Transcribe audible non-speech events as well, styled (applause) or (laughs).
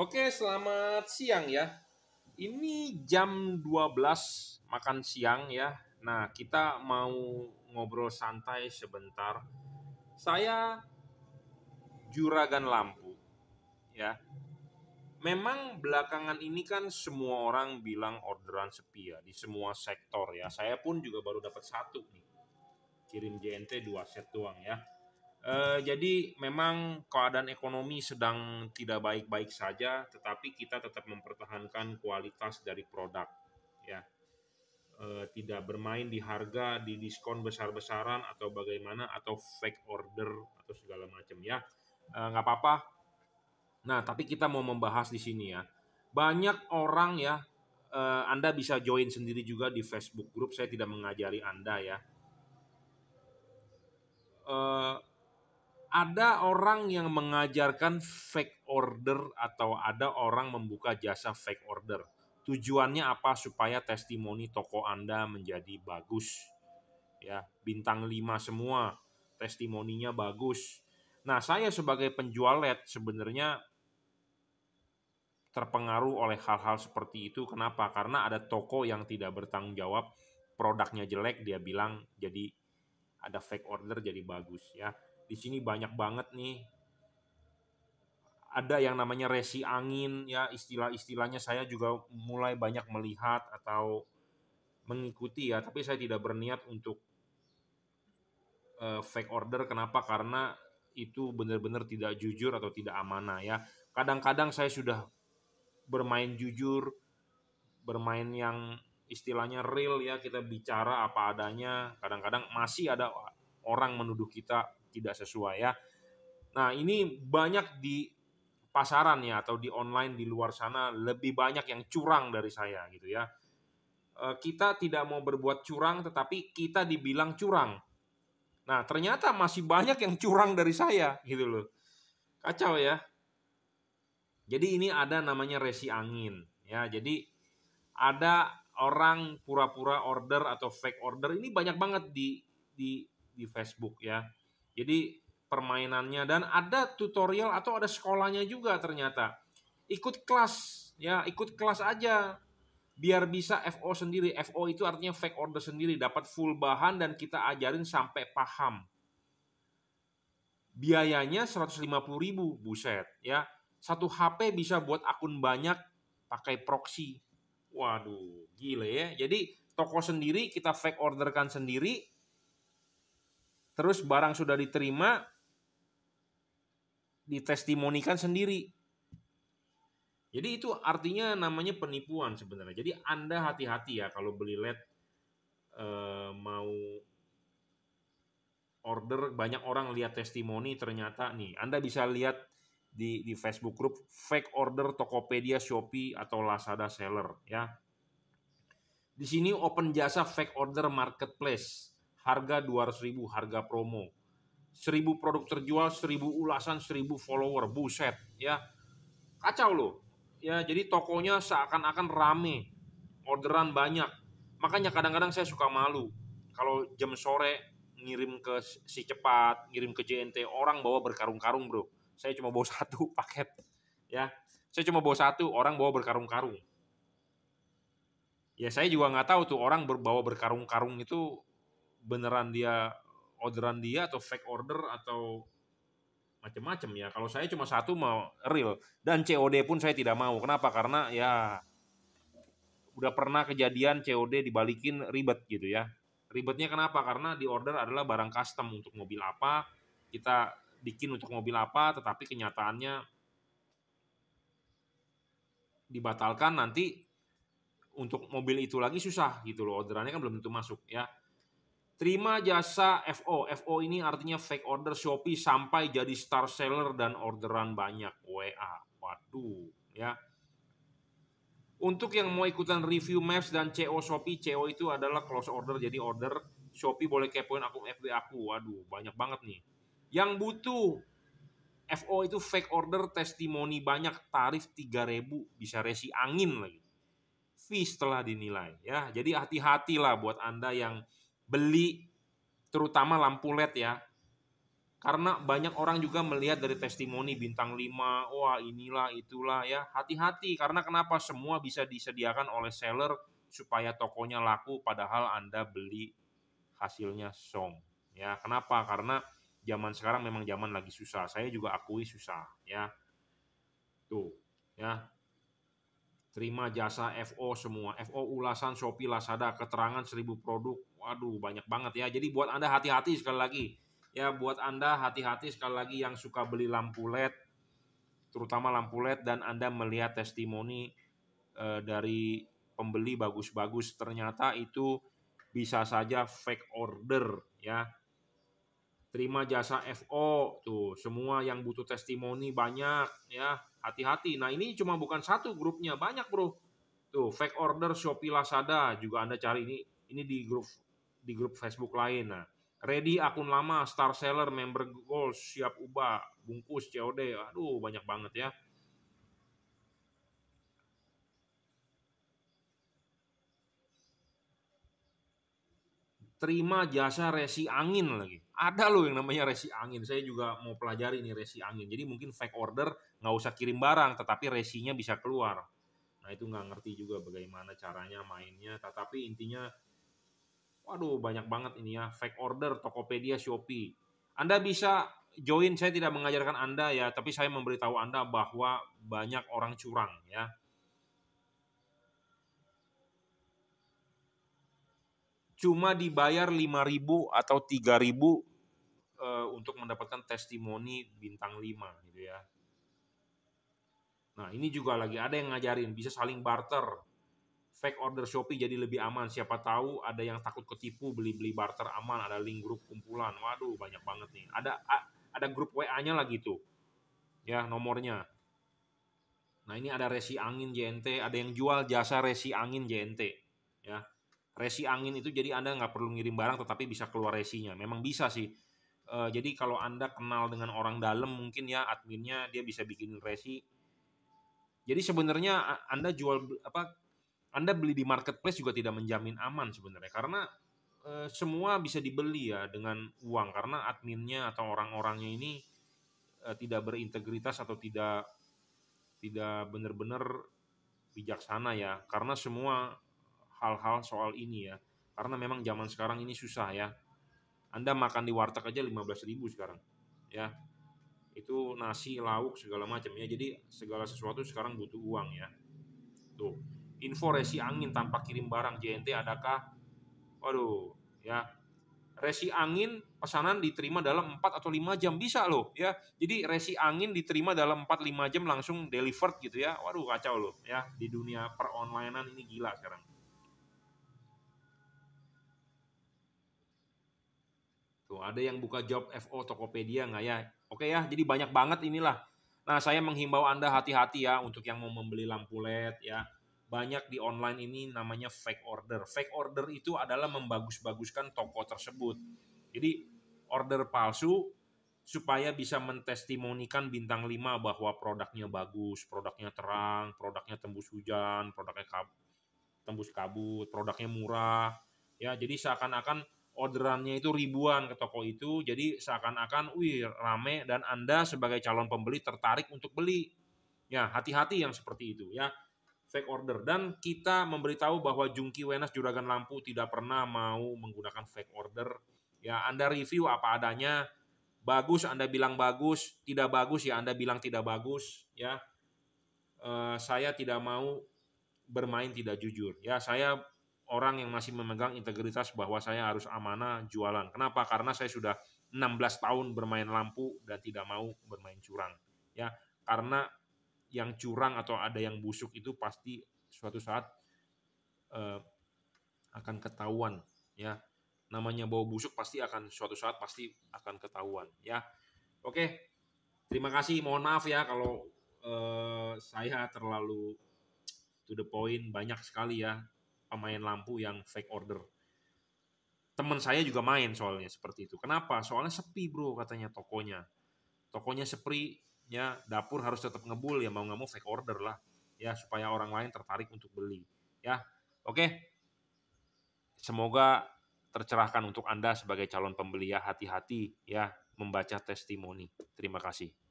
Oke, selamat siang ya. Ini jam 12 makan siang ya. Nah, kita mau ngobrol santai sebentar. Saya juragan lampu ya. Memang belakangan ini kan semua orang bilang orderan sepi ya di semua sektor ya. Saya pun juga baru dapat satu nih. Kirim JNT dua set doang ya Eh, jadi memang keadaan ekonomi sedang tidak baik-baik saja, tetapi kita tetap mempertahankan kualitas dari produk, ya. Uh, tidak bermain di harga, di diskon besar-besaran atau bagaimana atau fake order atau segala macam ya, eh, nggak uh, apa-apa. Nah, tapi kita mau membahas di sini ya. Banyak orang ya, Anda bisa join sendiri juga di Facebook group. Saya tidak mengajari Anda ya ada orang yang mengajarkan fake order atau ada orang membuka jasa fake order. Tujuannya apa supaya testimoni toko Anda menjadi bagus. Ya, bintang 5 semua, testimoninya bagus. Nah, saya sebagai penjual LED sebenarnya terpengaruh oleh hal-hal seperti itu. Kenapa? Karena ada toko yang tidak bertanggung jawab, produknya jelek, dia bilang jadi ada fake order jadi bagus ya di sini banyak banget nih ada yang namanya resi angin ya istilah-istilahnya saya juga mulai banyak melihat atau mengikuti ya tapi saya tidak berniat untuk uh, fake order kenapa karena itu benar-benar tidak jujur atau tidak amanah ya kadang-kadang saya sudah bermain jujur bermain yang istilahnya real ya kita bicara apa adanya kadang-kadang masih ada orang menuduh kita tidak sesuai ya. Nah, ini banyak di pasaran ya atau di online di luar sana lebih banyak yang curang dari saya gitu ya. E, kita tidak mau berbuat curang tetapi kita dibilang curang. Nah, ternyata masih banyak yang curang dari saya gitu loh. Kacau ya. Jadi ini ada namanya resi angin ya. Jadi ada orang pura-pura order atau fake order ini banyak banget di di di Facebook ya jadi permainannya dan ada tutorial atau ada sekolahnya juga ternyata. Ikut kelas ya, ikut kelas aja biar bisa FO sendiri. FO itu artinya fake order sendiri, dapat full bahan dan kita ajarin sampai paham. Biayanya 150.000, buset ya. Satu HP bisa buat akun banyak pakai proxy. Waduh, gila ya. Jadi toko sendiri kita fake orderkan sendiri, Terus barang sudah diterima, ditestimonikan sendiri. Jadi itu artinya namanya penipuan sebenarnya. Jadi Anda hati-hati ya kalau beli LED eh, mau order banyak orang lihat testimoni ternyata nih Anda bisa lihat di di Facebook group fake order Tokopedia, Shopee atau Lazada seller ya. Di sini open jasa fake order marketplace harga 200 ribu, harga promo. 1000 produk terjual, 1000 ulasan, 1000 follower, buset ya. Kacau loh. Ya, jadi tokonya seakan-akan rame, orderan banyak. Makanya kadang-kadang saya suka malu kalau jam sore ngirim ke si cepat, ngirim ke JNT, orang bawa berkarung-karung, Bro. Saya cuma bawa (laughs) satu paket ya. Saya cuma bawa satu, orang bawa berkarung-karung. Ya saya juga nggak tahu tuh orang bawa berkarung-karung itu beneran dia orderan dia atau fake order atau macam-macam ya. Kalau saya cuma satu mau real dan COD pun saya tidak mau. Kenapa? Karena ya udah pernah kejadian COD dibalikin ribet gitu ya. Ribetnya kenapa? Karena di order adalah barang custom untuk mobil apa, kita bikin untuk mobil apa, tetapi kenyataannya dibatalkan nanti untuk mobil itu lagi susah gitu loh. Orderannya kan belum tentu masuk ya. Terima jasa FO. FO ini artinya fake order Shopee sampai jadi star seller dan orderan banyak WA. Waduh, ya. Untuk yang mau ikutan review Maps dan CO Shopee, CO itu adalah close order jadi order Shopee boleh kepoin akun FB aku. Waduh, banyak banget nih. Yang butuh FO itu fake order testimoni banyak tarif 3000 bisa resi angin lagi. Fee setelah dinilai ya. Jadi hati-hatilah buat Anda yang beli terutama lampu LED ya. Karena banyak orang juga melihat dari testimoni bintang 5, wah inilah itulah ya. Hati-hati karena kenapa semua bisa disediakan oleh seller supaya tokonya laku padahal Anda beli hasilnya song Ya, kenapa? Karena zaman sekarang memang zaman lagi susah. Saya juga akui susah ya. Tuh, ya terima jasa FO semua, FO ulasan Shopee Lazada, keterangan 1000 produk. Waduh, banyak banget ya. Jadi buat Anda hati-hati sekali lagi. Ya, buat Anda hati-hati sekali lagi yang suka beli lampu LED, terutama lampu LED dan Anda melihat testimoni eh, dari pembeli bagus-bagus, ternyata itu bisa saja fake order ya. Terima jasa FO tuh, semua yang butuh testimoni banyak ya Hati-hati. Nah ini cuma bukan satu grupnya, banyak bro. Tuh, fake order Shopee Lazada juga Anda cari ini ini di grup di grup Facebook lain. Nah, ready akun lama, star seller, member goals, siap ubah, bungkus, COD. Aduh, banyak banget ya. Terima jasa resi angin lagi ada loh yang namanya resi angin. Saya juga mau pelajari nih resi angin. Jadi mungkin fake order nggak usah kirim barang, tetapi resinya bisa keluar. Nah itu nggak ngerti juga bagaimana caranya mainnya. Tetapi intinya, waduh banyak banget ini ya fake order, Tokopedia, Shopee. Anda bisa join. Saya tidak mengajarkan Anda ya, tapi saya memberitahu Anda bahwa banyak orang curang ya. Cuma dibayar 5000 atau 3000 uh, untuk mendapatkan testimoni bintang 5 gitu ya. Nah, ini juga lagi ada yang ngajarin bisa saling barter. Fake order Shopee jadi lebih aman. Siapa tahu ada yang takut ketipu beli-beli barter aman, ada link grup kumpulan. Waduh, banyak banget nih. Ada ada grup WA-nya lagi tuh. Ya, nomornya. Nah, ini ada resi angin JNT, ada yang jual jasa resi angin JNT, ya. Resi angin itu jadi Anda nggak perlu ngirim barang tetapi bisa keluar resinya. Memang bisa sih Eh, jadi kalau Anda kenal dengan orang dalam mungkin ya adminnya dia bisa bikin resi. Jadi sebenarnya Anda jual apa Anda beli di marketplace juga tidak menjamin aman sebenarnya karena e, semua bisa dibeli ya dengan uang karena adminnya atau orang-orangnya ini e, tidak berintegritas atau tidak tidak benar-benar bijaksana ya karena semua hal-hal soal ini ya karena memang zaman sekarang ini susah ya anda makan di warteg aja 15.000 sekarang. Ya. Itu nasi, lauk segala macam ya. Jadi segala sesuatu sekarang butuh uang ya. Tuh. Info resi angin tanpa kirim barang JNT adakah? Waduh, ya. Resi angin pesanan diterima dalam 4 atau 5 jam bisa loh ya. Jadi resi angin diterima dalam 4 5 jam langsung delivered gitu ya. Waduh kacau loh ya di dunia peronlinean ini gila sekarang. Ada yang buka job FO Tokopedia nggak ya? Oke ya, jadi banyak banget inilah. Nah, saya menghimbau Anda hati-hati ya untuk yang mau membeli lampu LED ya. Banyak di online ini namanya fake order. Fake order itu adalah membagus-baguskan toko tersebut. Jadi order palsu supaya bisa mentestimonikan bintang 5 bahwa produknya bagus, produknya terang, produknya tembus hujan, produknya kab tembus kabut, produknya murah. Ya, jadi seakan-akan orderannya itu ribuan ke toko itu jadi seakan-akan wih rame dan Anda sebagai calon pembeli tertarik untuk beli. Ya, hati-hati yang seperti itu ya. Fake order dan kita memberitahu bahwa Jungki Wenas Juragan Lampu tidak pernah mau menggunakan fake order. Ya, Anda review apa adanya. Bagus Anda bilang bagus, tidak bagus ya Anda bilang tidak bagus ya. Uh, saya tidak mau bermain tidak jujur. Ya, saya orang yang masih memegang integritas bahwa saya harus amanah jualan. Kenapa? Karena saya sudah 16 tahun bermain lampu dan tidak mau bermain curang. Ya, karena yang curang atau ada yang busuk itu pasti suatu saat eh, akan ketahuan ya. Namanya bau busuk pasti akan suatu saat pasti akan ketahuan ya. Oke. Terima kasih. Mohon maaf ya kalau eh, saya terlalu to the point banyak sekali ya pemain lampu yang fake order. Teman saya juga main soalnya seperti itu. Kenapa? Soalnya sepi bro katanya tokonya. Tokonya sepi, ya dapur harus tetap ngebul ya mau nggak mau fake order lah ya supaya orang lain tertarik untuk beli ya oke semoga tercerahkan untuk anda sebagai calon pembeli ya hati-hati ya membaca testimoni terima kasih